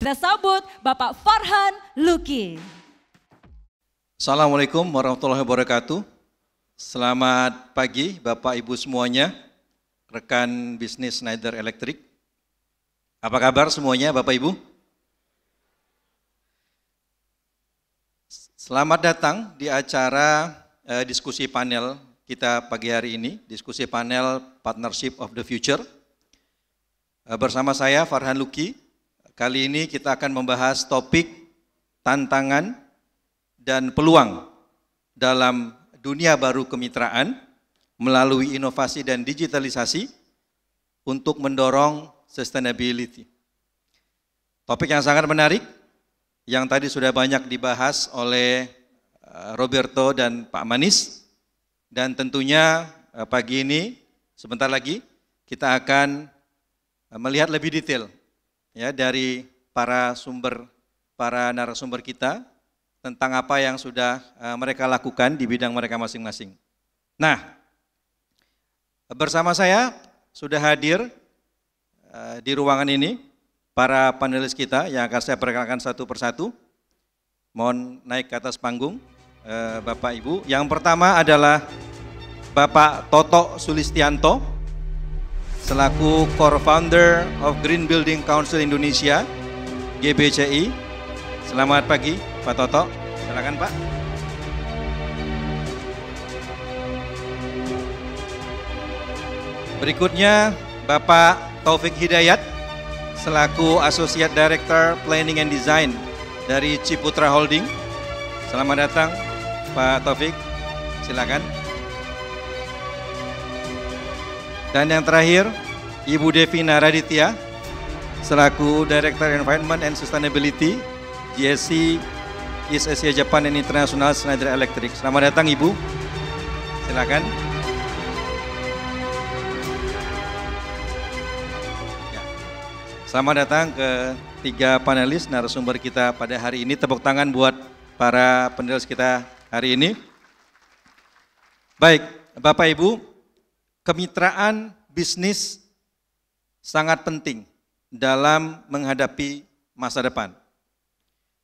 Kita sambut Bapak Farhan Luki. Assalamualaikum warahmatullahi wabarakatuh. Selamat pagi Bapak Ibu semuanya, rekan bisnis Schneider Electric. Apa kabar semuanya Bapak Ibu? Selamat datang di acara eh, diskusi panel kita pagi hari ini, diskusi panel Partnership of the Future. Eh, bersama saya Farhan Luki, Kali ini kita akan membahas topik tantangan dan peluang dalam dunia baru kemitraan melalui inovasi dan digitalisasi untuk mendorong sustainability. Topik yang sangat menarik yang tadi sudah banyak dibahas oleh eh, Roberto dan Pak Manis dan tentunya eh, pagi ini sebentar lagi kita akan eh, melihat lebih detail ya dari para sumber para narasumber kita tentang apa yang sudah eh, mereka lakukan di bidang mereka masing-masing. Nah, bersama saya sudah hadir eh, di ruangan ini para panelis kita yang akan saya perkenalkan satu persatu. Mohon naik ke atas panggung eh, Bapak Ibu. Yang pertama adalah Bapak Toto Sulistianto selaku core founder of Green Building Council Indonesia GBCI. Selamat pagi Pak Toto. Silakan Pak. Berikutnya Bapak Taufik Hidayat selaku Associate Director Planning and Design dari Ciputra Holding. Selamat datang Pak Taufik. Silakan. Dan yang terakhir, Ibu Devina Raditya, selaku Director Environment and Sustainability, GSC East Asia Japan and International Schneider Electric. Selamat datang Ibu. Silakan. Ya. Selamat datang ke tiga panelis narasumber kita pada hari ini. Tepuk tangan buat para panelis kita hari ini. Baik, Bapak Ibu, kemitraan bisnis sangat penting dalam menghadapi masa depan.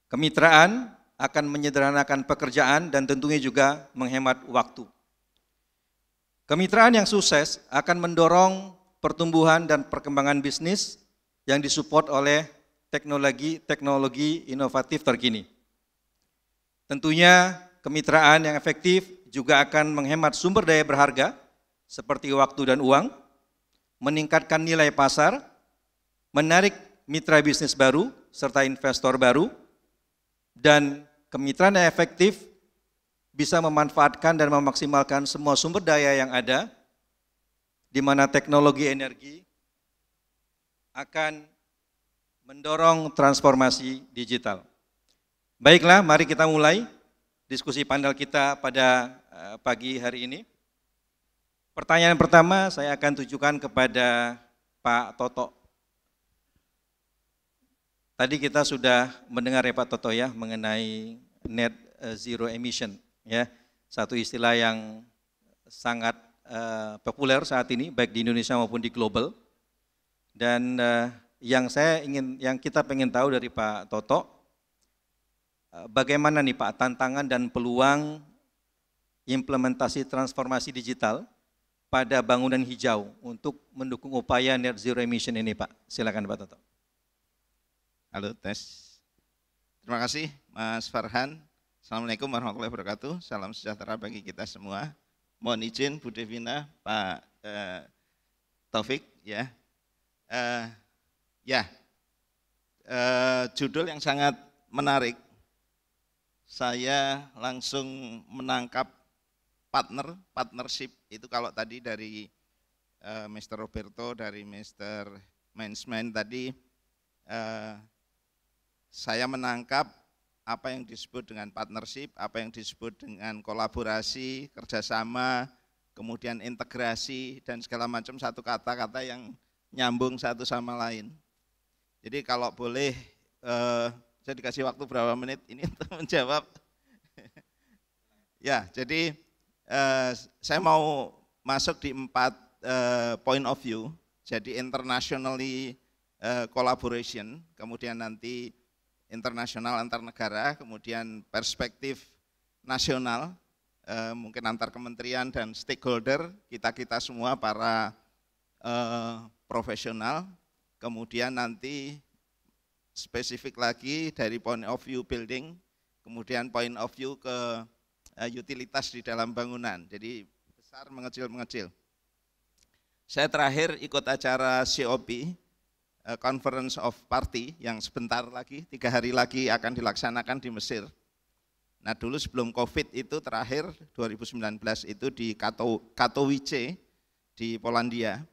Kemitraan akan menyederhanakan pekerjaan dan tentunya juga menghemat waktu. Kemitraan yang sukses akan mendorong pertumbuhan dan perkembangan bisnis yang disupport oleh teknologi-teknologi inovatif terkini. Tentunya kemitraan yang efektif juga akan menghemat sumber daya berharga seperti waktu dan uang, meningkatkan nilai pasar, menarik mitra bisnis baru serta investor baru, dan kemitraan yang efektif bisa memanfaatkan dan memaksimalkan semua sumber daya yang ada, di mana teknologi energi akan mendorong transformasi digital. Baiklah, mari kita mulai diskusi panel kita pada eh, pagi hari ini. Pertanyaan pertama saya akan tujukan kepada Pak Toto. Tadi kita sudah mendengar ya Pak Toto ya mengenai net eh, zero emission ya. Satu istilah yang sangat uh, populer saat ini baik di Indonesia maupun di global. Dan uh, yang saya ingin yang kita pengen tahu dari Pak Toto uh, bagaimana nih Pak tantangan dan peluang implementasi transformasi digital pada bangunan hijau untuk mendukung upaya net zero emission ini Pak. Silakan Pak Toto. Halo tes. Terima kasih Mas Farhan. Assalamualaikum warahmatullahi wabarakatuh. Salam sejahtera bagi kita semua. Mohon izin Bu Devina, Pak eh, Taufik ya. Eh, ya, eh, judul yang sangat menarik. Saya langsung menangkap partner, partnership itu kalau tadi dari uh, eh, Mr. Roberto, dari Mr. Mansman tadi uh, saya menangkap apa yang disebut dengan partnership, apa yang disebut dengan kolaborasi, kerjasama, kemudian integrasi dan segala macam satu kata-kata yang nyambung satu sama lain. Jadi kalau boleh uh, saya dikasih waktu berapa menit ini untuk menjawab. ya, jadi Eh, saya mau masuk di empat eh, point of view, jadi internationally eh, collaboration, kemudian nanti internasional antar negara, kemudian perspektif nasional, mungkin antar kementerian dan stakeholder, kita-kita semua para profesional, kemudian nanti spesifik lagi dari point of view building, kemudian point of view ke Eh, utilitas di dalam bangunan. Jadi besar mengecil-mengecil. Saya terakhir ikut acara COP, eh, Conference of Party, yang sebentar lagi, tiga hari lagi akan dilaksanakan di Mesir. Nah dulu sebelum COVID itu terakhir 2019 itu di Katowice di Polandia.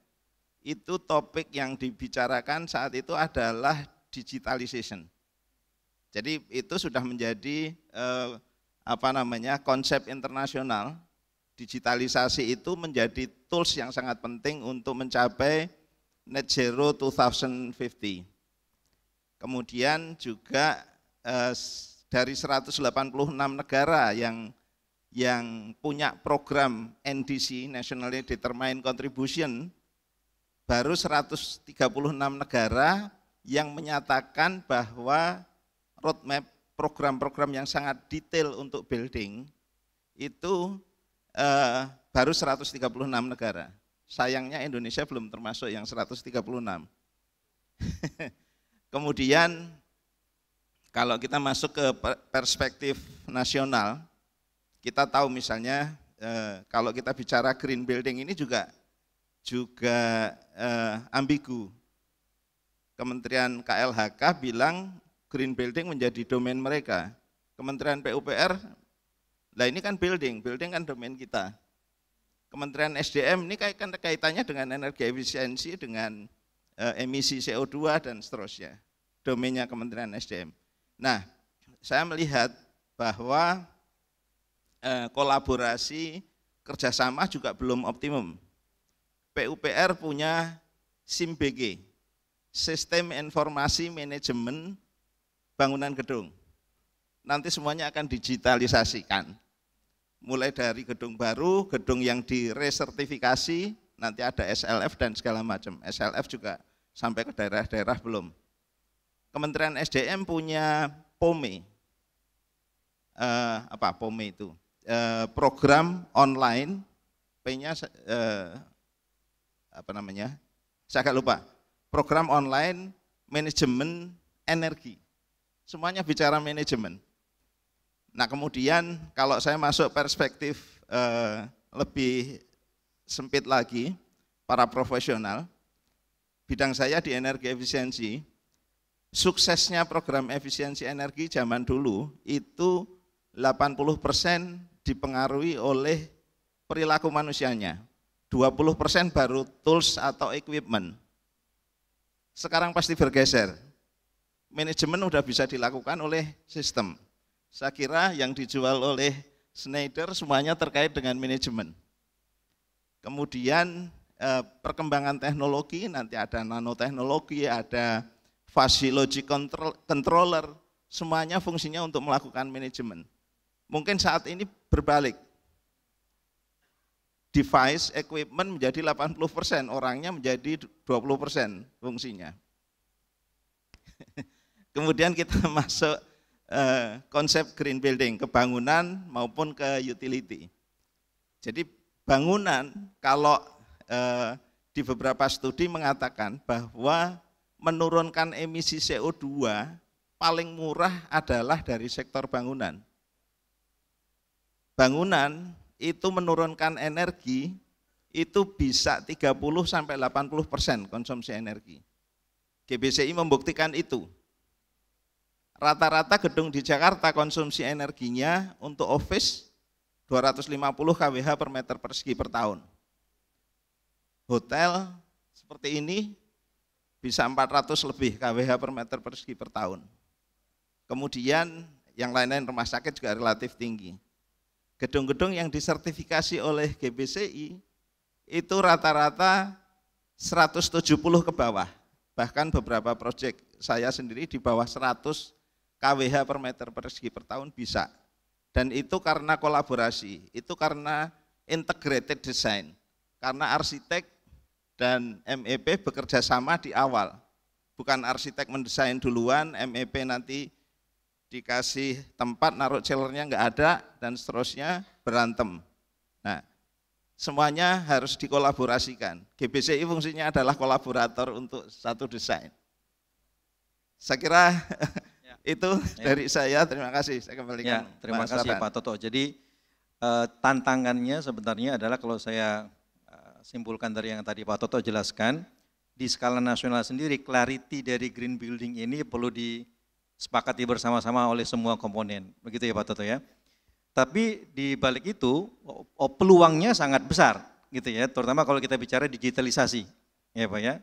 Itu topik yang dibicarakan saat itu adalah digitalization. Jadi itu sudah menjadi eh, apa namanya konsep internasional digitalisasi itu menjadi tools yang sangat penting untuk mencapai net zero 2050. Kemudian juga eh, dari 186 negara yang yang punya program NDC Nationally Determined Contribution baru 136 negara yang menyatakan bahwa roadmap program-program yang sangat detail untuk building itu eh, baru 136 negara. Sayangnya Indonesia belum termasuk yang 136. Kemudian kalau kita masuk ke perspektif nasional, kita tahu misalnya eh, kalau kita bicara green building ini juga juga eh, ambigu. Kementerian KLHK bilang green building menjadi domain mereka. Kementerian PUPR, nah ini kan building, building kan domain kita. Kementerian SDM ini kan kaitannya dengan energi efisiensi, dengan eh, emisi CO2 dan seterusnya. Domainnya Kementerian SDM. Nah, saya melihat bahwa eh, kolaborasi kerjasama juga belum optimum. PUPR punya SIMBG, Sistem Informasi Manajemen bangunan gedung. Nanti semuanya akan digitalisasikan. Mulai dari gedung baru, gedung yang diresertifikasi, nanti ada SLF dan segala macam. SLF juga sampai ke daerah-daerah belum. Kementerian SDM punya POME, eh, apa POME itu, eh, program online, P-nya eh, apa namanya, saya agak lupa, program online manajemen energi. Semuanya bicara manajemen. Nah kemudian kalau saya masuk perspektif eh, lebih sempit lagi, para profesional, bidang saya di energi efisiensi, suksesnya program efisiensi energi zaman dulu itu 80 dipengaruhi oleh perilaku manusianya. 20 baru tools atau equipment. Sekarang pasti bergeser manajemen sudah bisa dilakukan oleh sistem. Saya kira yang dijual oleh Schneider semuanya terkait dengan manajemen. Kemudian eh, perkembangan teknologi, nanti ada nanoteknologi, ada logic controller, semuanya fungsinya untuk melakukan manajemen. Mungkin saat ini berbalik. Device, equipment menjadi 80%, orangnya menjadi 20% fungsinya. Kemudian kita masuk eh, konsep green building, kebangunan maupun ke utility. Jadi bangunan kalau eh, di beberapa studi mengatakan bahwa menurunkan emisi CO2 paling murah adalah dari sektor bangunan. Bangunan itu menurunkan energi itu bisa 30 sampai 80 persen konsumsi energi. GBCI membuktikan itu Rata-rata gedung di Jakarta konsumsi energinya untuk office 250 kWh per meter persegi per tahun. Hotel seperti ini bisa 400 lebih kWh per meter persegi per tahun. Kemudian yang lain-lain rumah sakit juga relatif tinggi. Gedung-gedung yang disertifikasi oleh GBCI itu rata-rata 170 ke bawah. Bahkan beberapa proyek saya sendiri di bawah 100 kWh per meter persegi per tahun bisa. Dan itu karena kolaborasi, itu karena integrated design, karena arsitek dan MEP bekerja sama di awal. Bukan arsitek mendesain duluan, MEP nanti dikasih tempat, naruh chillernya nggak ada, dan seterusnya berantem. Nah, semuanya harus dikolaborasikan. GBCI fungsinya adalah kolaborator untuk satu desain. Saya kira Itu ya. dari saya. Terima kasih. Saya kembalikan. Ya, terima Pak kasih Pak Toto. Jadi eh, tantangannya sebenarnya adalah kalau saya eh, simpulkan dari yang tadi Pak Toto jelaskan, di skala nasional sendiri clarity dari green building ini perlu disepakati bersama-sama oleh semua komponen. Begitu ya Pak Toto ya. Tapi di balik itu peluangnya sangat besar gitu ya, terutama kalau kita bicara digitalisasi. Ya Pak ya.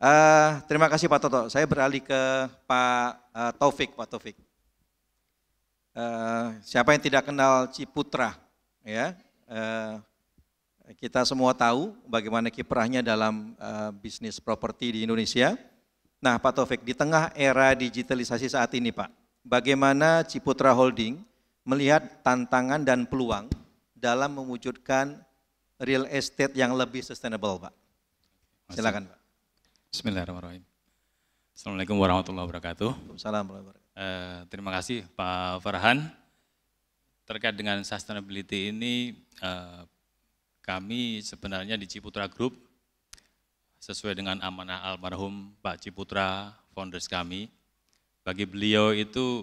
Uh, terima kasih Pak Toto. Saya beralih ke Pak uh, Taufik. Pak Taufik. Uh, siapa yang tidak kenal Ciputra? Ya, uh, kita semua tahu bagaimana kiprahnya dalam uh, bisnis properti di Indonesia. Nah, Pak Taufik, di tengah era digitalisasi saat ini, Pak, bagaimana Ciputra Holding melihat tantangan dan peluang dalam mewujudkan real estate yang lebih sustainable, Pak? Silakan, Pak. Bismillahirrahmanirrahim. Assalamualaikum warahmatullahi wabarakatuh. Salam. Uh, eh, terima kasih Pak Farhan. Terkait dengan sustainability ini, eh, kami sebenarnya di Ciputra Group, sesuai dengan amanah almarhum Pak Ciputra, founders kami, bagi beliau itu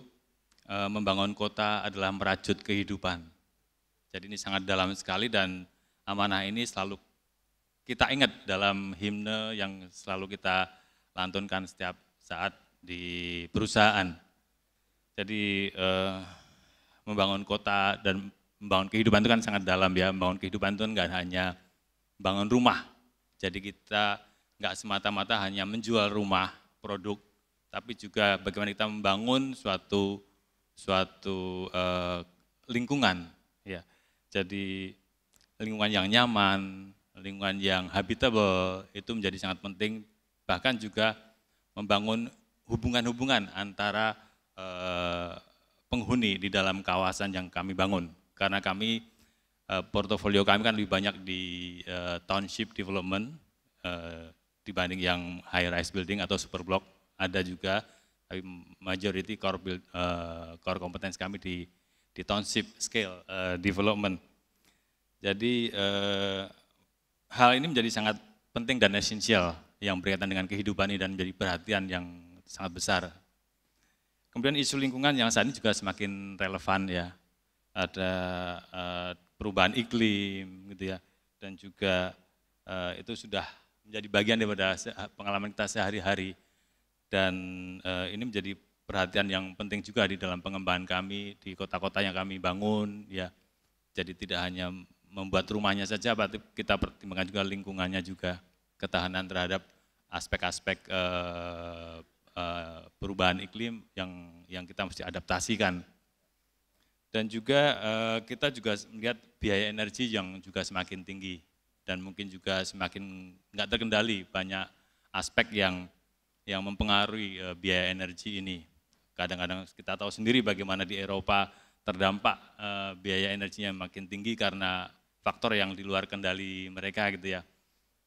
eh, membangun kota adalah merajut kehidupan. Jadi ini sangat dalam sekali dan amanah ini selalu kita ingat dalam himne yang selalu kita lantunkan setiap saat di perusahaan. Jadi eh, membangun kota dan membangun kehidupan itu kan sangat dalam ya, membangun kehidupan itu enggak hanya bangun rumah. Jadi kita enggak semata-mata hanya menjual rumah, produk, tapi juga bagaimana kita membangun suatu suatu eh, lingkungan ya. Jadi lingkungan yang nyaman, lingkungan yang habitable itu menjadi sangat penting bahkan juga membangun hubungan-hubungan antara eh, penghuni di dalam kawasan yang kami bangun karena kami eh, portofolio kami kan lebih banyak di eh, township development dibanding yang high rise building atau super block ada juga tapi majority core build, core competence kami di di township scale development. Jadi hal ini menjadi sangat penting dan esensial yang berkaitan dengan kehidupan ini dan menjadi perhatian yang sangat besar. Kemudian isu lingkungan yang saat ini juga semakin relevan ya. Ada eh, perubahan iklim gitu ya dan juga eh, itu sudah menjadi bagian daripada pengalaman kita sehari-hari dan eh, ini menjadi perhatian yang penting juga di dalam pengembangan kami di kota-kota yang kami bangun ya. Jadi tidak hanya membuat rumahnya saja, berarti kita pertimbangkan juga lingkungannya juga, ketahanan terhadap aspek-aspek eh, eh, perubahan iklim yang yang kita mesti adaptasikan. Dan juga eh, kita juga melihat biaya energi yang juga semakin tinggi dan mungkin juga semakin nggak terkendali banyak aspek yang yang mempengaruhi biaya energi ini. Kadang-kadang kita tahu sendiri bagaimana di Eropa terdampak biaya energinya makin tinggi karena faktor yang di luar kendali mereka gitu ya.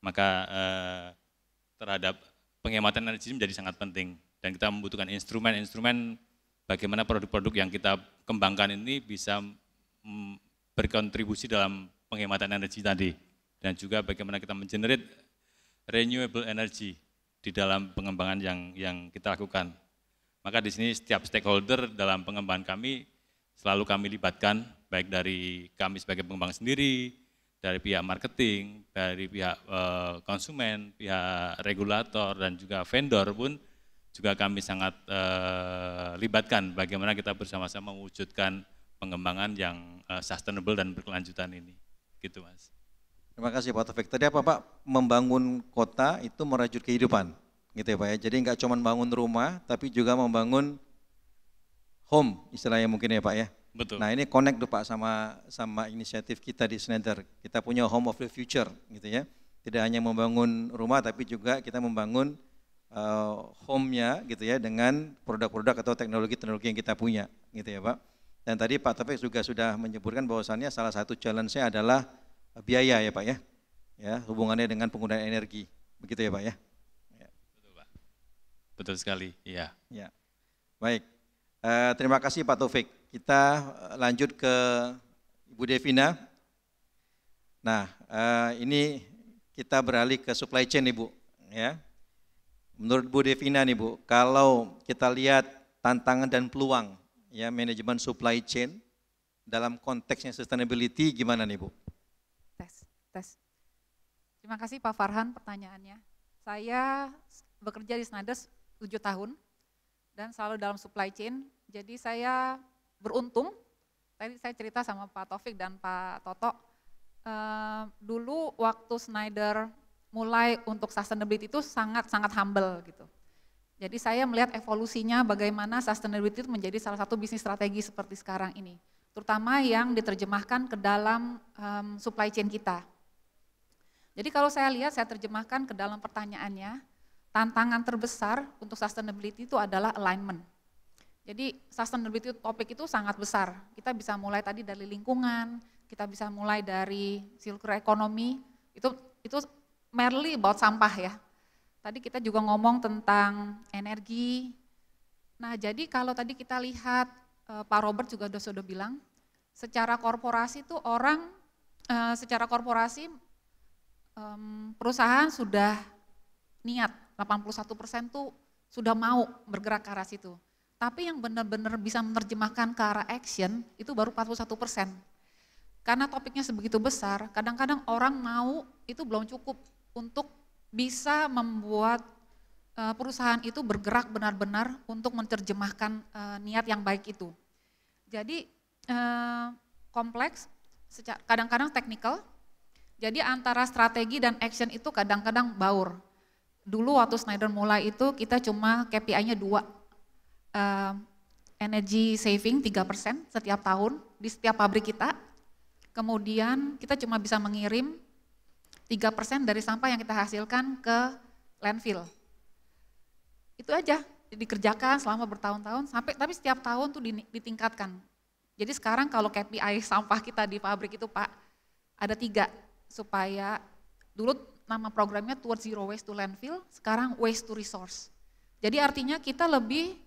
Maka eh, terhadap penghematan energi menjadi sangat penting dan kita membutuhkan instrumen-instrumen bagaimana produk-produk yang kita kembangkan ini bisa berkontribusi dalam penghematan energi tadi dan juga bagaimana kita mengenerate renewable energy di dalam pengembangan yang yang kita lakukan. Maka di sini setiap stakeholder dalam pengembangan kami selalu kami libatkan baik dari kami sebagai pengembang sendiri, dari pihak marketing, dari pihak eh, konsumen, pihak regulator dan juga vendor pun juga kami sangat eh, libatkan bagaimana kita bersama-sama mewujudkan pengembangan yang eh, sustainable dan berkelanjutan ini. Gitu Mas. Terima kasih Pak Taufik. Tadi apa Pak? Membangun kota itu merajut kehidupan. Gitu ya Pak ya. Jadi nggak cuma bangun rumah tapi juga membangun home istilahnya mungkin ya Pak ya. Betul. Nah ini connect tuh Pak sama sama inisiatif kita di Schneider. Kita punya Home of the Future gitu ya. Tidak hanya membangun rumah tapi juga kita membangun uh, home-nya gitu ya dengan produk-produk atau teknologi-teknologi yang kita punya gitu ya Pak. Dan tadi Pak Taufik juga sudah menyebutkan bahwasannya salah satu challenge-nya adalah biaya ya Pak ya. Ya, hubungannya dengan penggunaan energi. Begitu ya Pak ya. Betul Pak. Betul sekali, iya. Ya. Baik, Eh, terima kasih Pak Taufik. Kita eh, lanjut ke Ibu Devina. Nah, eh, ini kita beralih ke supply chain Ibu. Ya. Menurut Bu Devina nih Bu, kalau kita lihat tantangan dan peluang ya manajemen supply chain dalam konteksnya sustainability gimana nih Bu? Tes, tes. Terima kasih Pak Farhan pertanyaannya. Saya bekerja di Snades 7 tahun, dan selalu dalam supply chain. Jadi saya beruntung, tadi saya cerita sama Pak Taufik dan Pak Toto, eh, dulu waktu Schneider mulai untuk sustainability itu sangat-sangat humble gitu. Jadi saya melihat evolusinya bagaimana sustainability itu menjadi salah satu bisnis strategi seperti sekarang ini. Terutama yang diterjemahkan ke dalam um, supply chain kita. Jadi kalau saya lihat, saya terjemahkan ke dalam pertanyaannya, tantangan terbesar untuk sustainability itu adalah alignment. Jadi sustainability topik itu sangat besar. Kita bisa mulai tadi dari lingkungan, kita bisa mulai dari circular economy, itu itu merely about sampah ya. Tadi kita juga ngomong tentang energi. Nah, jadi kalau tadi kita lihat eh, Pak Robert juga sudah bilang, secara korporasi itu orang eh, secara korporasi perusahaan sudah niat 81% tuh sudah mau bergerak ke arah situ. Tapi yang benar-benar bisa menerjemahkan ke arah action itu baru 41%. Karena topiknya sebegitu besar, kadang-kadang orang mau itu belum cukup untuk bisa membuat eh, perusahaan itu bergerak benar-benar untuk menerjemahkan eh, niat yang baik itu. Jadi eh, kompleks, kadang-kadang teknikal, jadi antara strategi dan action itu kadang-kadang baur dulu waktu Snyder mulai itu kita cuma KPI-nya dua. Uh, energy saving 3% setiap tahun di setiap pabrik kita. Kemudian kita cuma bisa mengirim 3% dari sampah yang kita hasilkan ke landfill. Itu aja dikerjakan selama bertahun-tahun sampai tapi setiap tahun tuh ditingkatkan. Jadi sekarang kalau KPI sampah kita di pabrik itu Pak ada tiga supaya dulu nama programnya Towards Zero Waste to Landfill, sekarang Waste to Resource. Jadi artinya kita lebih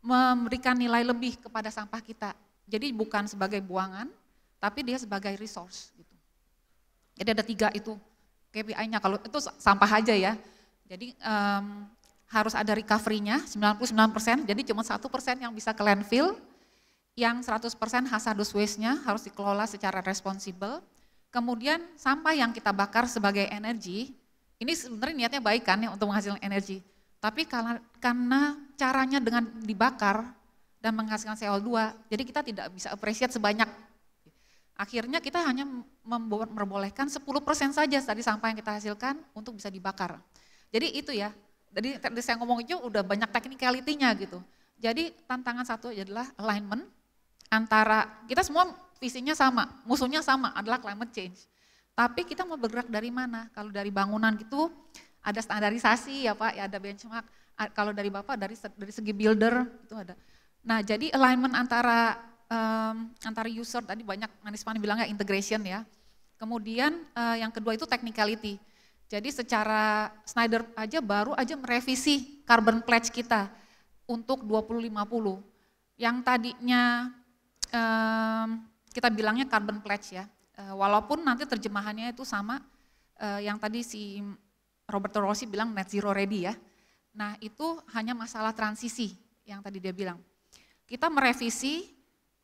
memberikan nilai lebih kepada sampah kita. Jadi bukan sebagai buangan, tapi dia sebagai resource. Gitu. Jadi ada tiga itu KPI-nya, kalau itu sampah aja ya. Jadi um, harus ada recovery-nya 99%, jadi cuma 1% yang bisa ke landfill, yang 100% hazardous waste-nya harus dikelola secara responsibel, Kemudian sampah yang kita bakar sebagai energi, ini sebenarnya niatnya baik kan ya untuk menghasilkan energi. Tapi karena, caranya dengan dibakar dan menghasilkan CO2, jadi kita tidak bisa apresiat sebanyak. Akhirnya kita hanya memperbolehkan 10% saja dari sampah yang kita hasilkan untuk bisa dibakar. Jadi itu ya, jadi tadi saya ngomong itu udah banyak technicality-nya gitu. Jadi tantangan satu adalah alignment antara, kita semua visinya sama, musuhnya sama adalah climate change. Tapi kita mau bergerak dari mana? Kalau dari bangunan gitu ada standarisasi ya Pak, ya ada benchmark. Kalau dari Bapak dari dari segi builder itu ada. Nah jadi alignment antara um, antara user tadi banyak Manis bilang ya integration ya. Kemudian uh, yang kedua itu technicality. Jadi secara Snyder aja baru aja merevisi carbon pledge kita untuk 2050. Yang tadinya um, kita bilangnya carbon pledge ya. Eh, walaupun nanti terjemahannya itu sama eh, yang tadi si Roberto Rossi bilang net zero ready ya. Nah itu hanya masalah transisi yang tadi dia bilang. Kita merevisi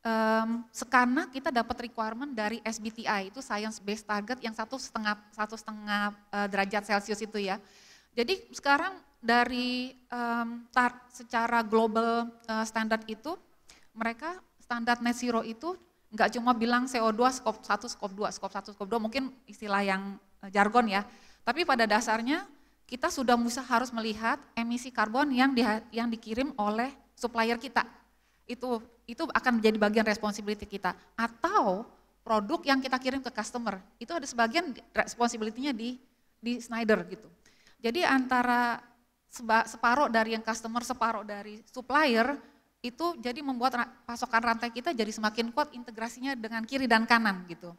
um, sekarang kita dapat requirement dari SBTI itu science based target yang satu setengah satu setengah eh, derajat celcius itu ya. Jadi sekarang dari um, tar, secara global uh, standar itu mereka standar net zero itu nggak cuma bilang CO2 skop 1, skop 2, skop 1, skop 2, mungkin istilah yang eh, jargon ya. Tapi pada dasarnya kita sudah bisa harus melihat emisi karbon yang di, yang dikirim oleh supplier kita. Itu itu akan menjadi bagian responsibility kita atau produk yang kita kirim ke customer. Itu ada sebagian responsibility-nya di di Snyder gitu. Jadi antara separuh dari yang customer, separuh dari supplier itu jadi membuat pasokan rantai kita jadi semakin kuat integrasinya dengan kiri dan kanan gitu.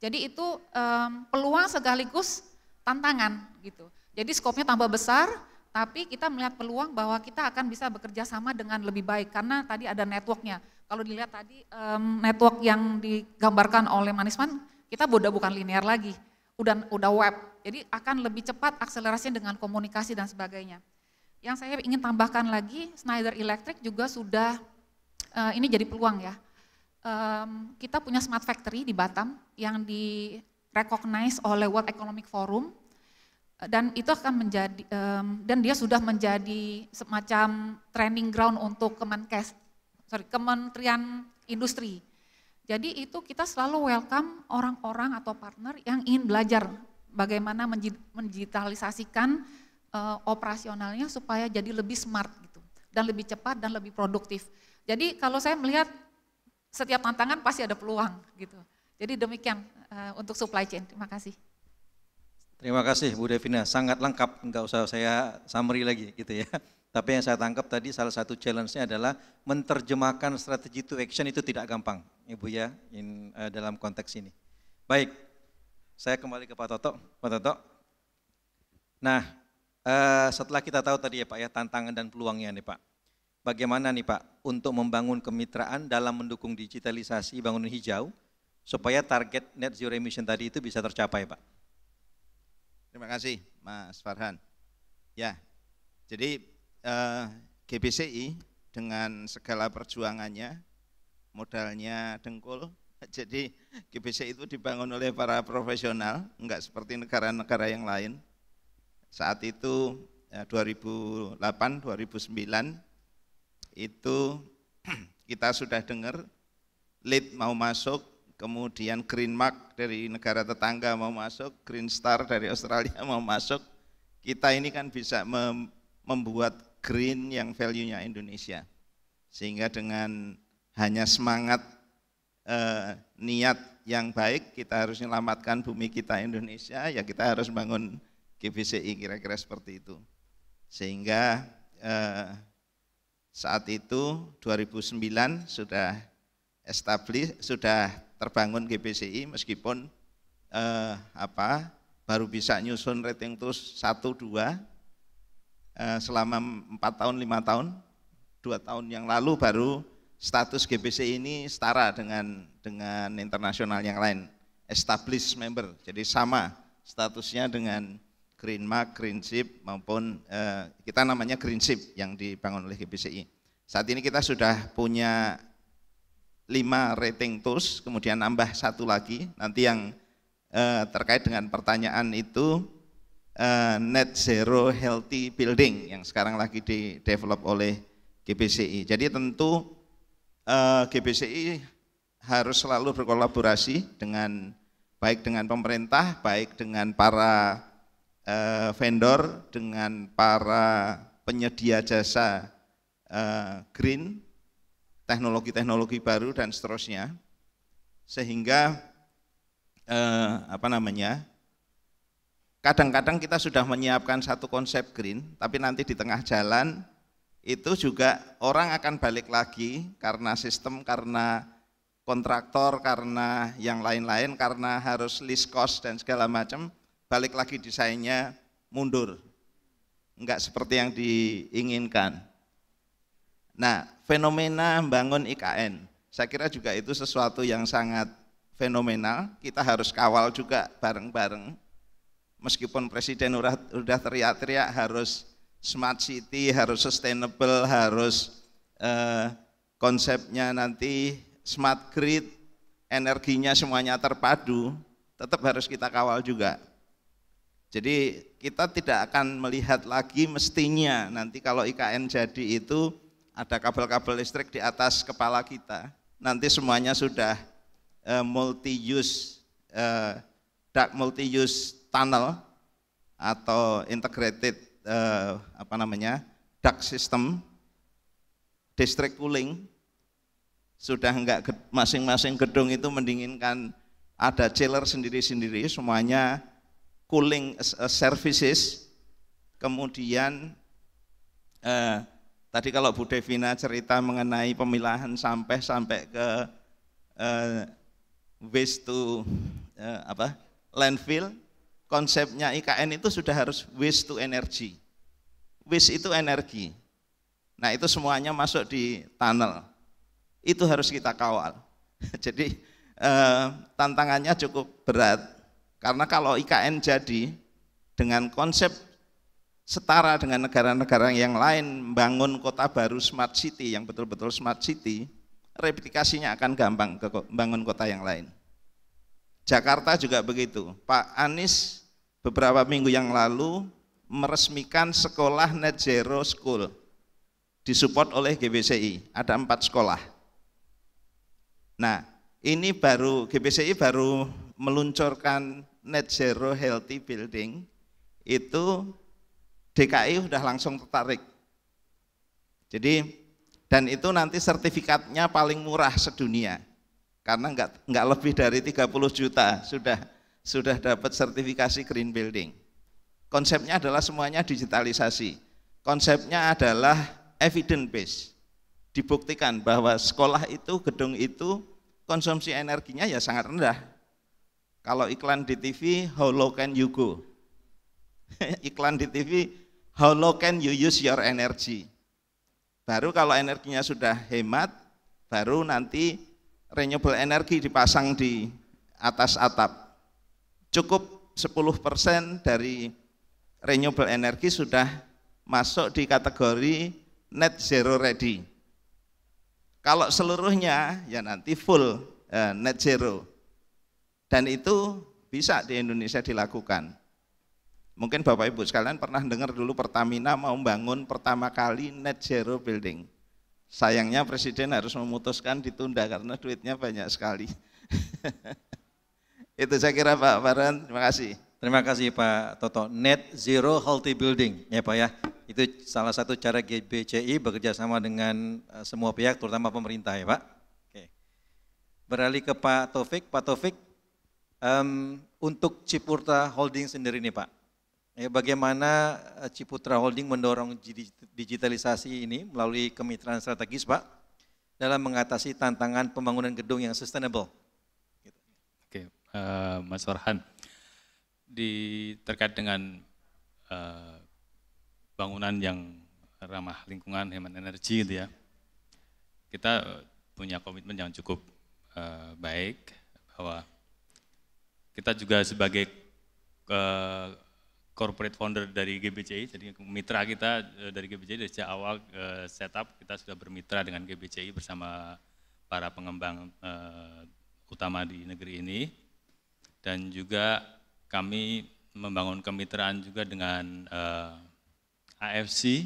Jadi itu um, peluang sekaligus tantangan gitu. Jadi skopnya tambah besar, tapi kita melihat peluang bahwa kita akan bisa bekerja sama dengan lebih baik karena tadi ada networknya. Kalau dilihat tadi um, network yang digambarkan oleh Manisman, kita udah bukan linear lagi, udah udah web. Jadi akan lebih cepat akselerasinya dengan komunikasi dan sebagainya. Yang saya ingin tambahkan lagi, Schneider Electric juga sudah, uh, ini jadi peluang ya, um, kita punya smart factory di Batam yang di recognize oleh World Economic Forum dan itu akan menjadi um, dan dia sudah menjadi semacam training ground untuk Kemenkes sorry Kementerian Industri. Jadi itu kita selalu welcome orang-orang atau partner yang ingin belajar bagaimana mendigitalisasikan Eh, operasionalnya supaya jadi lebih smart gitu dan lebih cepat dan lebih produktif. Jadi kalau saya melihat setiap tantangan pasti ada peluang gitu. Jadi demikian eh, untuk supply chain. Terima kasih. Terima kasih Bu Devina, sangat lengkap, Enggak usah saya summary lagi gitu ya. Tapi yang saya tangkap tadi salah satu challenge-nya adalah menerjemahkan strategi to action itu tidak gampang, Ibu ya, in, uh, dalam konteks ini. Baik, saya kembali ke Pak Toto. Pak Toto, nah Eh, setelah kita tahu tadi ya Pak ya tantangan dan peluangnya nih Pak. Bagaimana nih Pak untuk membangun kemitraan dalam mendukung digitalisasi bangunan hijau supaya target net zero emission tadi itu bisa tercapai Pak. Terima kasih Mas Farhan. Ya, jadi eh, GBCI dengan segala perjuangannya, modalnya dengkul, jadi GBCI itu dibangun oleh para profesional, enggak seperti negara-negara yang lain saat itu 2008, ya, 2009 itu kita sudah dengar lead mau masuk, kemudian Green Mark dari negara tetangga mau masuk, Green Star dari Australia mau masuk. Kita ini kan bisa membuat green yang value-nya Indonesia. Sehingga dengan hanya semangat eh, niat yang baik, kita harus menyelamatkan bumi kita Indonesia, ya kita harus bangun GBCI kira-kira seperti itu. Sehingga eh, saat itu 2009 sudah establish sudah terbangun GBCI meskipun eh, apa baru bisa nyusun rating terus satu dua eh, selama empat tahun lima tahun dua tahun yang lalu baru status GPCI ini setara dengan dengan internasional yang lain established member jadi sama statusnya dengan Green Mark, Green Ship maupun eh, kita namanya Green Ship yang dibangun oleh GBCI. Saat ini kita sudah punya lima rating tools, kemudian nambah satu lagi. Nanti yang eh, terkait dengan pertanyaan itu eh, net zero healthy building yang sekarang lagi di develop oleh GBCI. Jadi tentu eh, GBCI harus selalu berkolaborasi dengan baik dengan pemerintah, baik dengan para eh, vendor dengan para penyedia jasa eh, green, teknologi-teknologi baru dan seterusnya, sehingga eh, apa namanya? Kadang-kadang kita sudah menyiapkan satu konsep green, tapi nanti di tengah jalan itu juga orang akan balik lagi karena sistem, karena kontraktor, karena yang lain-lain, karena harus list cost dan segala macam balik lagi desainnya mundur. Enggak seperti yang diinginkan. Nah, fenomena membangun IKN, saya kira juga itu sesuatu yang sangat fenomenal. Kita harus kawal juga bareng-bareng. Meskipun Presiden sudah teriak-teriak harus smart city, harus sustainable, harus eh, konsepnya nanti smart grid, energinya semuanya terpadu, tetap harus kita kawal juga jadi kita tidak akan melihat lagi mestinya nanti kalau IKN jadi itu ada kabel-kabel listrik di atas kepala kita. Nanti semuanya sudah uh, multi-use eh, dark multi-use tunnel atau integrated eh, apa namanya dark system district cooling sudah enggak masing-masing gedung itu mendinginkan ada chiller sendiri-sendiri semuanya cooling eh, services, kemudian eh, tadi kalau Bu Devina cerita mengenai pemilahan sampai sampai ke eh, waste to eh, apa landfill, konsepnya IKN itu sudah harus waste to energy. Waste itu energi. Nah itu semuanya masuk di tunnel. Itu harus kita kawal. Jadi eh, tantangannya cukup berat karena kalau IKN jadi dengan konsep setara dengan negara-negara yang lain membangun kota baru smart city yang betul-betul smart city, replikasinya akan gampang ke bangun kota yang lain. Jakarta juga begitu. Pak Anies beberapa minggu yang lalu meresmikan sekolah net zero school disupport oleh GBCI. Ada empat sekolah. Nah, ini baru GBCI baru meluncurkan net zero healthy building itu DKI sudah langsung tertarik. Jadi dan itu nanti sertifikatnya paling murah sedunia karena nggak nggak lebih dari 30 juta sudah sudah dapat sertifikasi green building. Konsepnya adalah semuanya digitalisasi. Konsepnya adalah evidence based. Dibuktikan bahwa sekolah itu, gedung itu konsumsi energinya ya sangat rendah kalau iklan di TV, how low can you go? iklan di TV, how low can you use your energy? Baru kalau energinya sudah hemat, baru nanti renewable energy dipasang di atas atap. Cukup 10% dari renewable energy sudah masuk di kategori net zero ready. Kalau seluruhnya ya nanti full eh, net zero. Dan itu bisa di Indonesia dilakukan. Mungkin Bapak Ibu sekalian pernah dengar dulu Pertamina mau bangun pertama kali net zero building. Sayangnya Presiden harus memutuskan ditunda karena duitnya banyak sekali. itu saya kira Pak Baran. terima kasih. Terima kasih Pak Toto. Net Zero Healthy Building ya Pak ya. Itu salah satu cara GBCI bekerja sama dengan eh, semua pihak terutama pemerintah ya Pak. Oke. Beralih ke Pak Taufik. Pak Taufik um, untuk Ciputra Holding sendiri ini, Pak. Ya, bagaimana eh, Ciputra Holding mendorong digitalisasi ini melalui kemitraan strategis Pak dalam mengatasi tantangan pembangunan gedung yang sustainable? Gitu. Oke, uh, Mas Orhan, di terkait dengan uh, bangunan yang ramah lingkungan, hemat energi itu ya, kita punya komitmen yang cukup uh, baik bahwa kita juga sebagai uh, corporate founder dari GBCI, jadi mitra kita eh, dari GBCI dari sejak awal uh, setup kita sudah bermitra dengan GBCI bersama para pengembang uh, utama di negeri ini dan juga kami membangun kemitraan juga dengan uh, AFC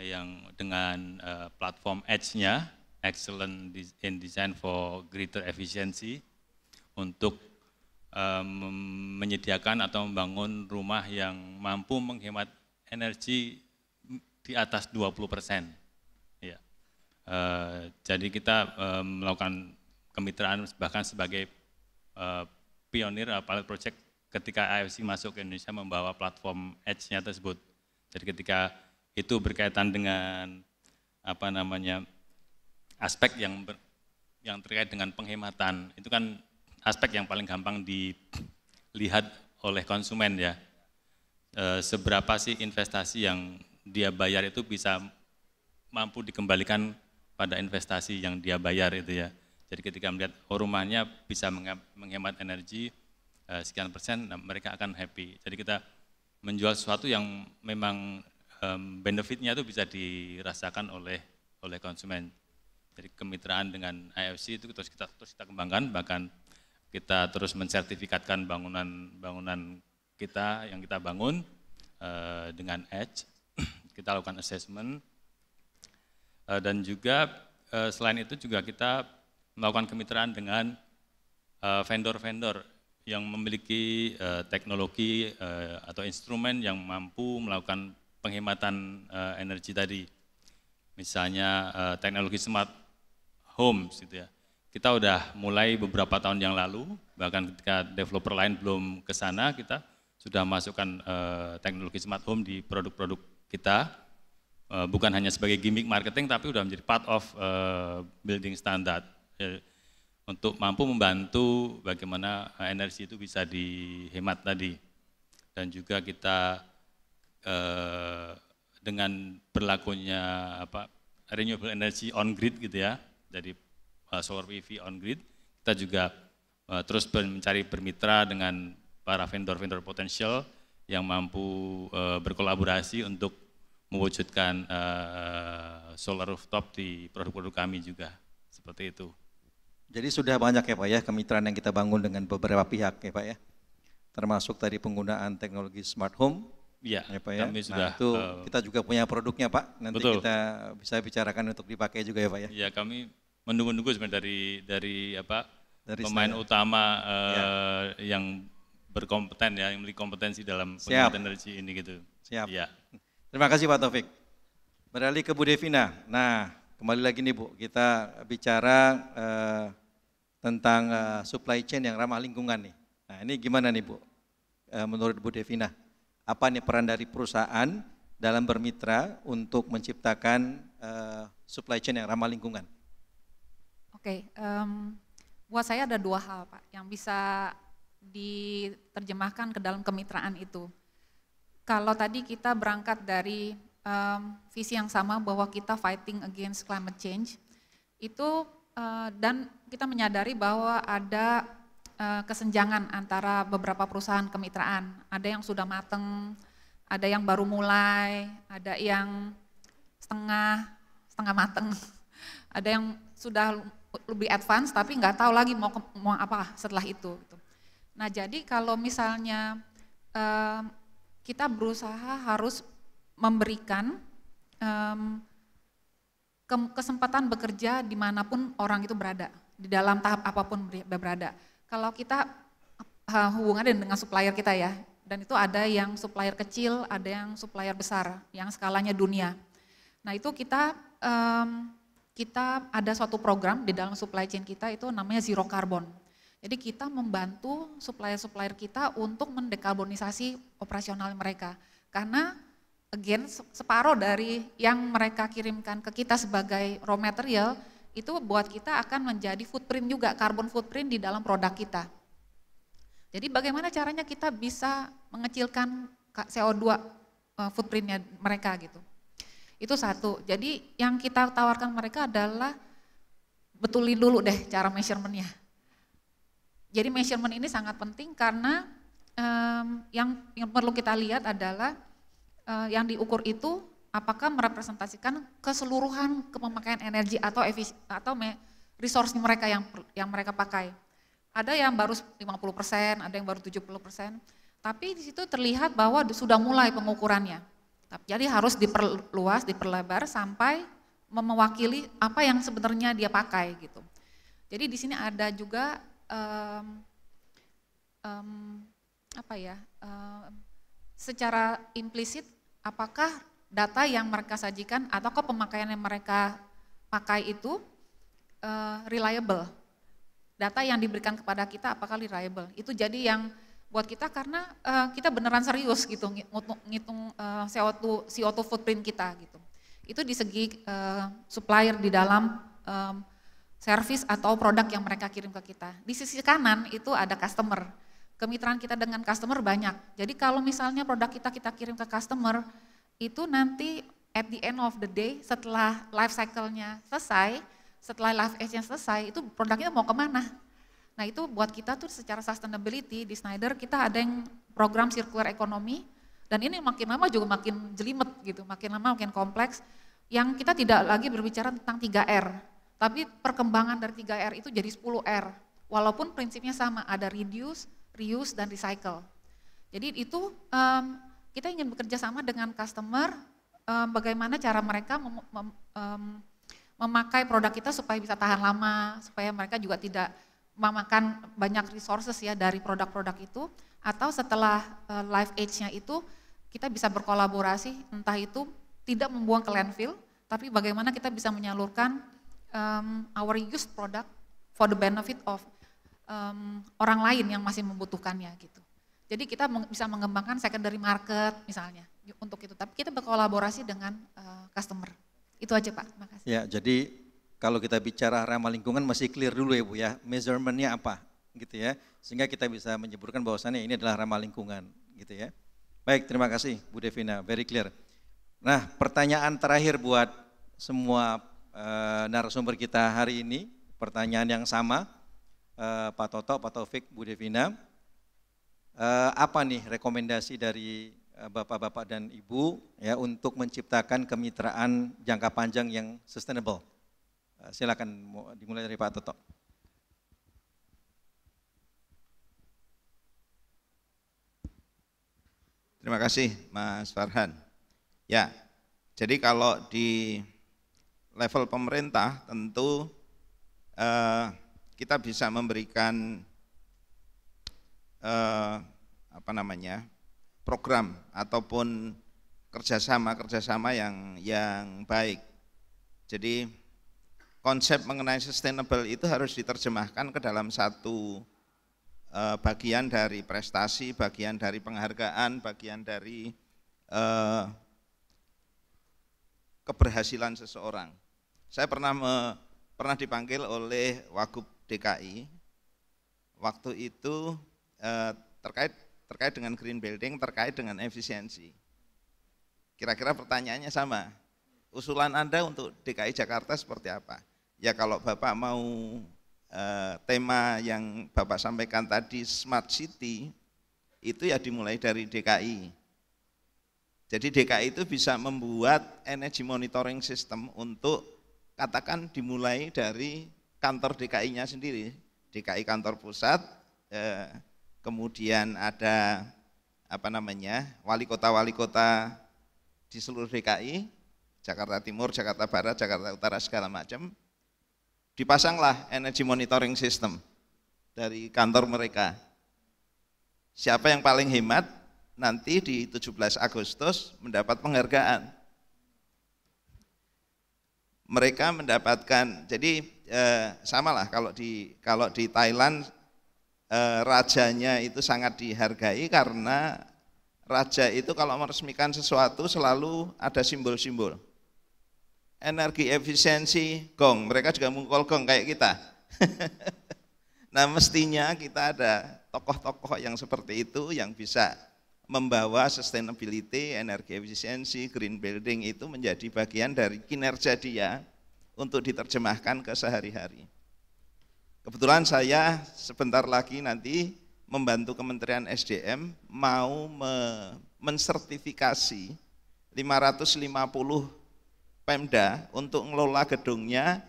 yang dengan uh, platform Edge-nya, Excellent in Design for Greater Efficiency untuk Eh, menyediakan atau membangun rumah yang mampu menghemat energi di atas 20 persen. Ya. E, jadi kita e, melakukan kemitraan bahkan sebagai e, pionir pilot project ketika AFC masuk ke Indonesia membawa platform Edge-nya tersebut. Jadi ketika itu berkaitan dengan apa namanya aspek yang ber, yang terkait dengan penghematan itu kan aspek yang paling gampang dilihat oleh konsumen ya. E, seberapa sih investasi yang dia bayar itu bisa mampu dikembalikan pada investasi yang dia bayar itu ya. Jadi ketika melihat oh rumahnya bisa menghemat energi e, sekian persen, nah mereka akan happy. Jadi kita menjual sesuatu yang memang e, benefitnya itu bisa dirasakan oleh oleh konsumen. Jadi kemitraan dengan IFC itu terus kita terus kita kembangkan bahkan kita terus mensertifikatkan bangunan-bangunan kita yang kita bangun uh, dengan Edge. kita lakukan assessment uh, dan juga uh, selain itu juga kita melakukan kemitraan dengan vendor-vendor yang memiliki teknologi atau instrumen yang mampu melakukan penghematan energi tadi. Misalnya teknologi smart homes gitu ya kita udah mulai beberapa tahun yang lalu, bahkan ketika developer lain belum ke sana, kita sudah masukkan uh, teknologi smart home di produk-produk kita. Uh, bukan hanya sebagai gimmick marketing, tapi sudah menjadi part of uh, building standard. Uh, untuk mampu membantu bagaimana energi itu bisa dihemat tadi. Dan juga kita uh, dengan berlakunya apa renewable energy on grid gitu ya, dari uh, solar PV on grid, kita juga uh, terus mencari bermitra dengan para vendor-vendor potensial yang mampu uh, berkolaborasi untuk mewujudkan uh, solar rooftop di produk-produk kami juga. Seperti itu. Jadi sudah banyak ya Pak ya kemitraan yang kita bangun dengan beberapa pihak ya Pak ya. Termasuk tadi penggunaan teknologi smart home. Iya, ya, Pak ya. Kami sudah, nah, itu uh, kita juga punya produknya Pak. Nanti betul. kita bisa bicarakan untuk dipakai juga ya Pak ya. Ya kami menunggu-nunggu sebenarnya dari dari apa dari pemain saya. utama uh, ya. Eh, yang berkompeten ya, yang memiliki kompetensi dalam Siap. energi ini gitu. Siap. Ya. Terima kasih Pak Taufik. Beralih ke Bu Devina. Nah, kembali lagi nih Bu, kita bicara uh, tentang uh, supply chain yang ramah lingkungan nih. Nah, ini gimana nih Bu? Uh, menurut Bu Devina, apa nih peran dari perusahaan dalam bermitra untuk menciptakan uh, supply chain yang ramah lingkungan? Oke, okay, um, buat saya ada dua hal Pak yang bisa diterjemahkan ke dalam kemitraan itu. Kalau tadi kita berangkat dari um, visi yang sama bahwa kita fighting against climate change, itu uh, dan kita menyadari bahwa ada uh, kesenjangan antara beberapa perusahaan kemitraan. Ada yang sudah mateng, ada yang baru mulai, ada yang setengah setengah mateng, ada yang sudah lebih advance tapi nggak tahu lagi mau mau apa setelah itu. Gitu. Nah jadi kalau misalnya kita berusaha harus memberikan um, ke kesempatan bekerja dimanapun orang itu berada di dalam tahap apapun berada. Kalau kita hubungannya dengan supplier kita ya, dan itu ada yang supplier kecil, ada yang supplier besar, yang skalanya dunia. Nah itu kita kita ada suatu program di dalam supply chain kita itu namanya zero carbon. Jadi kita membantu supplier-supplier kita untuk mendekarbonisasi operasional mereka. Karena again separuh dari yang mereka kirimkan ke kita sebagai raw material itu buat kita akan menjadi footprint juga, carbon footprint di dalam produk kita. Jadi bagaimana caranya kita bisa mengecilkan CO2 eh, footprintnya mereka gitu. Itu satu. Jadi yang kita tawarkan mereka adalah betulin dulu deh cara measurementnya. Jadi measurement ini sangat penting karena um, yang, yang perlu kita lihat adalah uh, yang diukur itu apakah merepresentasikan keseluruhan kepemakaian energi atau efis, atau me, resource mereka yang yang mereka pakai. Ada yang baru 50%, ada yang baru 70%, tapi di situ terlihat bahwa sudah mulai pengukurannya. Jadi harus diperluas, diperlebar sampai mewakili apa yang sebenarnya dia pakai gitu. Jadi di sini ada juga um, um, apa ya? Um, secara implisit apakah data yang mereka sajikan ataukah pemakaian yang mereka pakai itu uh, reliable? Data yang diberikan kepada kita apakah reliable? Itu jadi yang buat kita karena uh, kita beneran serius gitu ngitung, uh, eh, CO2 CO2 footprint kita gitu. Itu di segi uh, supplier di dalam um, service atau produk yang mereka kirim ke kita. Di sisi kanan itu ada customer. Kemitraan kita dengan customer banyak. Jadi kalau misalnya produk kita kita kirim ke customer, itu nanti at the end of the day setelah life cycle-nya selesai, setelah life age-nya selesai, itu produknya mau kemana? Nah itu buat kita tuh secara sustainability di Snyder kita ada yang program circular economy dan ini makin lama juga makin jelimet gitu, makin lama makin kompleks yang kita tidak lagi berbicara tentang 3R, tapi perkembangan dari 3R itu jadi 10R walaupun prinsipnya sama ada reduce, reuse dan recycle. Jadi itu um, kita ingin bekerja sama dengan customer um, bagaimana cara mereka mem, mem, um, memakai produk kita supaya bisa tahan lama, supaya mereka juga tidak memakan banyak resources ya dari produk-produk itu atau setelah uh, eh, life age-nya itu kita bisa berkolaborasi entah itu tidak membuang ke landfill tapi bagaimana kita bisa menyalurkan um, our used product for the benefit of um, orang lain yang masih membutuhkannya gitu. Jadi kita bisa mengembangkan secondary market misalnya untuk itu. Tapi kita berkolaborasi dengan uh, customer. Itu aja Pak, terima kasih Ya, jadi kalau kita bicara ramah lingkungan masih clear dulu ya Bu ya, measurementnya apa gitu ya, sehingga kita bisa menyebutkan bahwasannya ini adalah ramah lingkungan gitu ya. Baik, terima kasih Bu Devina, very clear. Nah, pertanyaan terakhir buat semua e, narasumber kita hari ini, pertanyaan yang sama, e, Pak Toto, Pak Taufik, Bu Devina, e, apa nih rekomendasi dari bapak-bapak dan ibu ya untuk menciptakan kemitraan jangka panjang yang sustainable? Eh, silakan dimulai dari Pak Toto. Terima kasih Mas Farhan. Ya, jadi kalau di level pemerintah tentu eh, kita bisa memberikan eh, apa namanya program ataupun kerjasama kerjasama yang yang baik. Jadi konsep mengenai sustainable itu harus diterjemahkan ke dalam satu uh, bagian dari prestasi, bagian dari penghargaan, bagian dari uh, keberhasilan seseorang. Saya pernah me, pernah dipanggil oleh Wagub DKI waktu itu eh, terkait terkait dengan green building, terkait dengan efisiensi. Kira-kira pertanyaannya sama. Usulan Anda untuk DKI Jakarta seperti apa? ya kalau Bapak mau eh, tema yang Bapak sampaikan tadi smart city itu ya dimulai dari DKI. Jadi DKI itu bisa membuat energy monitoring system untuk katakan dimulai dari kantor DKI-nya sendiri, DKI kantor pusat, eh, kemudian ada apa namanya wali kota wali kota di seluruh DKI, Jakarta Timur, Jakarta Barat, Jakarta Utara segala macam dipasanglah energy monitoring system dari kantor mereka. Siapa yang paling hemat nanti di 17 Agustus mendapat penghargaan. Mereka mendapatkan, jadi eh, samalah kalau di kalau di Thailand eh, rajanya itu sangat dihargai karena raja itu kalau meresmikan sesuatu selalu ada simbol-simbol energi efisiensi gong. Mereka juga mengkol gong kayak kita. nah mestinya kita ada tokoh-tokoh yang seperti itu yang bisa membawa sustainability, energi efisiensi, green building itu menjadi bagian dari kinerja dia untuk diterjemahkan ke sehari-hari. Kebetulan saya sebentar lagi nanti membantu Kementerian SDM mau mensertifikasi 550 Pemda untuk ngelola gedungnya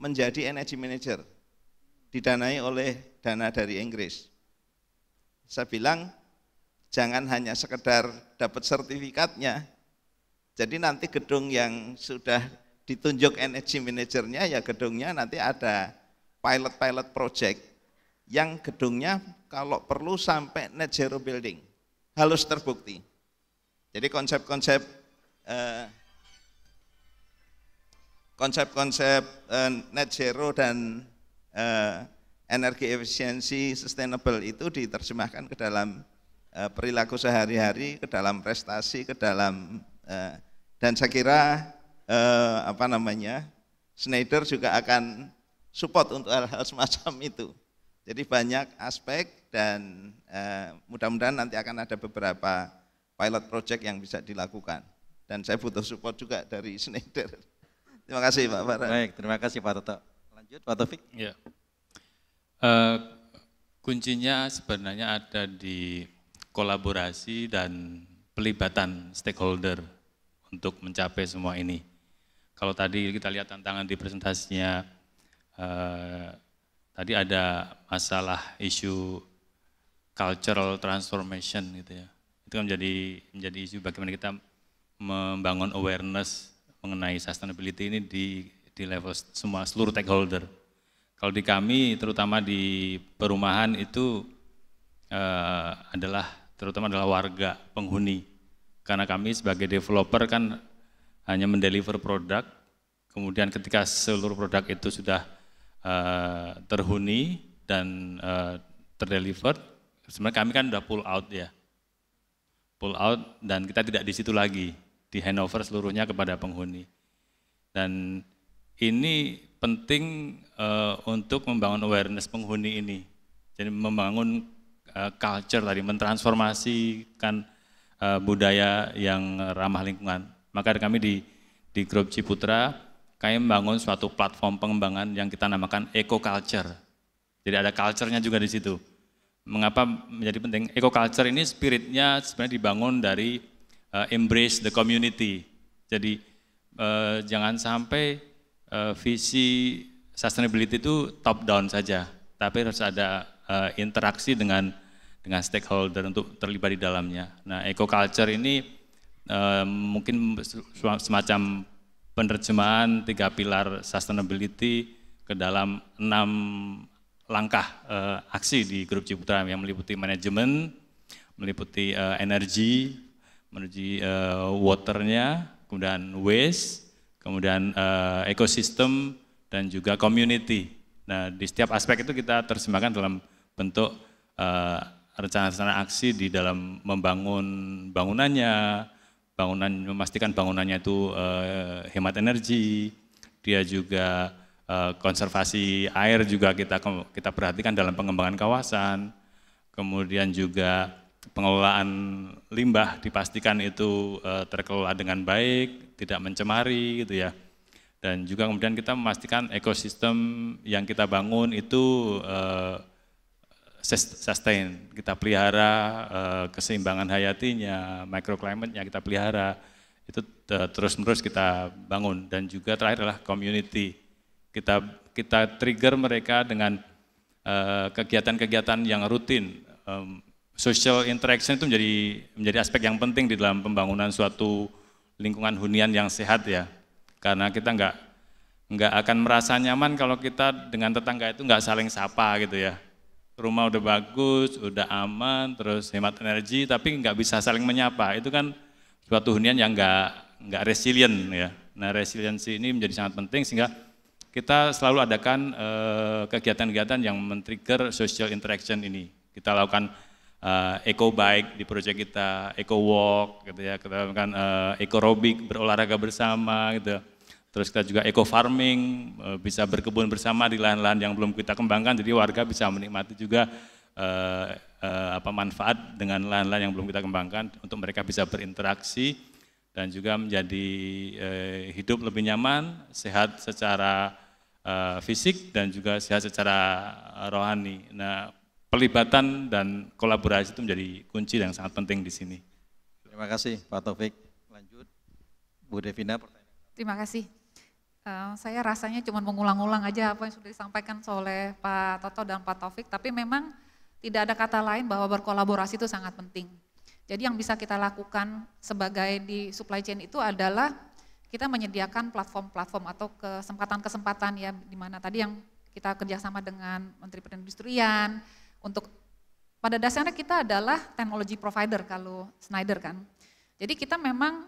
menjadi energy manager didanai oleh dana dari Inggris. Saya bilang jangan hanya sekedar dapat sertifikatnya. Jadi nanti gedung yang sudah ditunjuk energy manajernya ya gedungnya nanti ada pilot-pilot project yang gedungnya kalau perlu sampai net zero building. Halus terbukti. Jadi konsep-konsep eh, konsep-konsep uh, net zero dan uh, energi efisiensi sustainable itu diterjemahkan ke dalam uh, perilaku sehari-hari, ke dalam prestasi, ke dalam uh, dan saya kira uh, apa namanya Schneider juga akan support untuk hal-hal semacam itu. Jadi banyak aspek dan uh, mudah-mudahan nanti akan ada beberapa pilot project yang bisa dilakukan. Dan saya butuh support juga dari Schneider. Terima kasih Pak Farhan. Baik, terima kasih Pak Toto. Lanjut Pak Taufik. Ya. Uh, kuncinya sebenarnya ada di kolaborasi dan pelibatan stakeholder untuk mencapai semua ini. Kalau tadi kita lihat tantangan di presentasinya, eh, tadi ada masalah isu cultural transformation gitu ya. Itu kan menjadi menjadi isu bagaimana kita membangun awareness mengenai sustainability ini di, di level semua seluruh stakeholder. Kalau di kami, terutama di perumahan itu uh, adalah terutama adalah warga penghuni. Karena kami sebagai developer kan hanya mendeliver produk, kemudian ketika seluruh produk itu sudah uh, terhuni dan uh, terdeliver, sebenarnya kami kan sudah pull out ya, pull out dan kita tidak di situ lagi di handover seluruhnya kepada penghuni. Dan ini penting uh, untuk membangun awareness penghuni ini. Jadi membangun uh, culture tadi, mentransformasikan uh, budaya yang ramah lingkungan. Maka kami di di grup Ciputra, kami membangun suatu platform pengembangan yang kita namakan eco culture. Jadi ada culture-nya juga di situ. Mengapa menjadi penting? Eco culture ini spiritnya sebenarnya dibangun dari uh, embrace the community. Jadi uh, jangan sampai uh, visi sustainability itu top down saja, tapi harus ada uh, interaksi dengan dengan stakeholder untuk terlibat di dalamnya. Nah, eco culture ini uh, mungkin semacam penerjemahan tiga pilar sustainability ke dalam enam langkah uh, aksi di Grup Ciputra yang meliputi manajemen, meliputi uh, energi, menuju uh, waternya, kemudian waste, kemudian uh, ekosistem dan juga community. Nah, di setiap aspek itu kita terjemahkan dalam bentuk eh, rencana-rencana uh, aksi di dalam membangun bangunannya, bangunan memastikan bangunannya itu uh, hemat energi, dia juga uh, konservasi air juga kita kita perhatikan dalam pengembangan kawasan, kemudian juga pengelolaan limbah dipastikan itu eh, terkelola dengan baik, tidak mencemari gitu ya. Dan juga kemudian kita memastikan ekosistem yang kita bangun itu eh, sustain, kita pelihara eh, keseimbangan hayatinya, microclimate-nya kita pelihara, itu terus-menerus kita bangun. Dan juga terakhir adalah community, kita kita trigger mereka dengan kegiatan-kegiatan yang rutin, social interaction itu menjadi menjadi aspek yang penting di dalam pembangunan suatu lingkungan hunian yang sehat ya. Karena kita nggak nggak akan merasa nyaman kalau kita dengan tetangga itu nggak saling sapa gitu ya. Rumah udah bagus, udah aman, terus hemat energi, tapi nggak bisa saling menyapa. Itu kan suatu hunian yang nggak nggak resilient ya. Nah resiliensi ini menjadi sangat penting sehingga kita selalu adakan eh, kegiatan-kegiatan yang men-trigger social interaction ini. Kita lakukan uh, eco bike di proyek kita, eco walk gitu ya, kita kan uh, eco robik berolahraga bersama gitu. Terus kita juga eco farming, uh, bisa berkebun bersama di lahan-lahan yang belum kita kembangkan jadi warga bisa menikmati juga uh, uh, apa manfaat dengan lahan-lahan yang belum kita kembangkan untuk mereka bisa berinteraksi dan juga menjadi uh, hidup lebih nyaman, sehat secara uh, fisik dan juga sehat secara rohani. Nah, pelibatan dan kolaborasi itu menjadi kunci yang sangat penting di sini. Terima kasih Pak Taufik. Lanjut Bu Devina. Pertanyaan. Terima kasih. Uh, saya rasanya cuma mengulang-ulang aja apa yang sudah disampaikan oleh Pak Toto dan Pak Taufik, tapi memang tidak ada kata lain bahwa berkolaborasi itu sangat penting. Jadi yang bisa kita lakukan sebagai di supply chain itu adalah kita menyediakan platform-platform atau kesempatan-kesempatan ya di mana tadi yang kita kerjasama dengan Menteri Perindustrian, untuk pada dasarnya kita adalah teknologi provider kalau Schneider kan. Jadi kita memang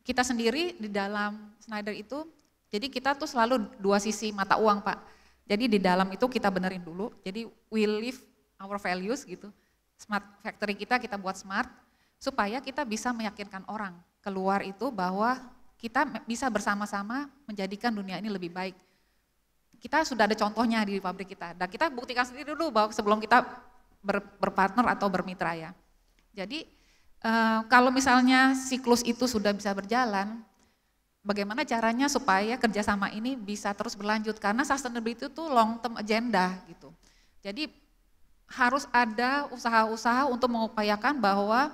kita sendiri di dalam Schneider itu jadi kita tuh selalu dua sisi mata uang, Pak. Jadi di dalam itu kita benerin dulu. Jadi we live our values gitu. Smart factory kita kita buat smart supaya kita bisa meyakinkan orang keluar itu bahwa kita bisa bersama-sama menjadikan dunia ini lebih baik kita sudah ada contohnya di pabrik kita. Dan kita buktikan sendiri dulu bahwa sebelum kita ber, berpartner atau bermitra ya. Jadi eh, kalau misalnya siklus itu sudah bisa berjalan, bagaimana caranya supaya kerjasama ini bisa terus berlanjut? Karena sustainability itu long term agenda gitu. Jadi harus ada usaha-usaha untuk mengupayakan bahwa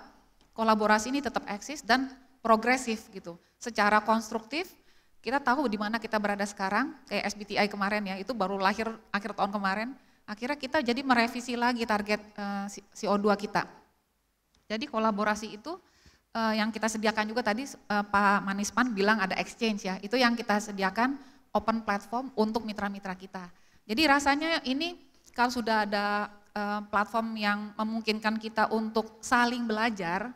kolaborasi ini tetap eksis dan progresif gitu, secara konstruktif kita tahu di mana kita berada sekarang, kayak SBTI kemarin ya, itu baru lahir akhir tahun kemarin. Akhirnya kita jadi merevisi lagi target eh, si CO2 kita. Jadi kolaborasi itu eh, yang kita sediakan juga tadi eh, Pak Manispan bilang ada exchange ya. Itu yang kita sediakan open platform untuk mitra-mitra kita. Jadi rasanya ini kalau sudah ada platform yang memungkinkan kita untuk saling belajar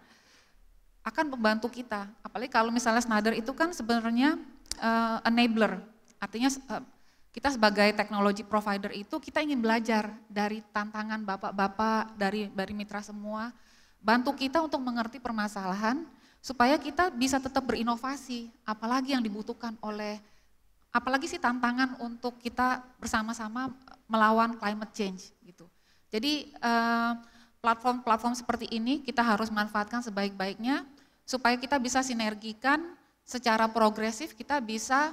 akan membantu kita. Apalagi kalau misalnya Snyder itu kan sebenarnya uh, enabler. Artinya uh, kita sebagai teknologi provider itu kita ingin belajar dari tantangan bapak-bapak, dari dari mitra semua, bantu kita untuk mengerti permasalahan supaya kita bisa tetap berinovasi, apalagi yang dibutuhkan oleh apalagi sih tantangan untuk kita bersama-sama melawan climate change gitu. Jadi eh, platform-platform seperti ini kita harus manfaatkan sebaik-baiknya supaya kita bisa sinergikan secara progresif kita bisa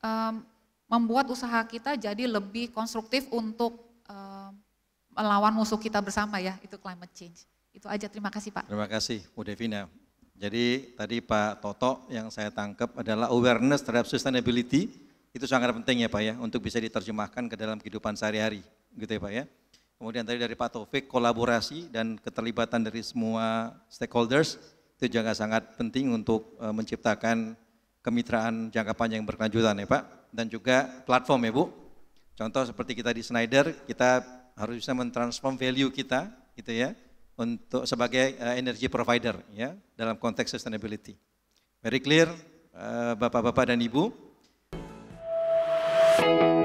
um, membuat usaha kita jadi lebih konstruktif untuk um, melawan musuh kita bersama ya, itu climate change. Itu aja, terima kasih Pak. Terima kasih Bu Devina. Jadi tadi Pak Toto yang saya tangkap adalah awareness terhadap sustainability, itu sangat penting ya Pak ya, untuk bisa diterjemahkan ke dalam kehidupan sehari-hari, gitu ya Pak ya. Kemudian tadi dari Pak Taufik, kolaborasi dan keterlibatan dari semua stakeholders, itu juga sangat penting untuk e, menciptakan kemitraan jangka panjang yang berkelanjutan ya Pak dan juga platform ya Bu. Contoh seperti kita di Schneider, kita harus bisa mentransform value kita gitu ya untuk sebagai e, energy provider ya dalam konteks sustainability. Very clear e, Bapak-bapak dan Ibu. thank you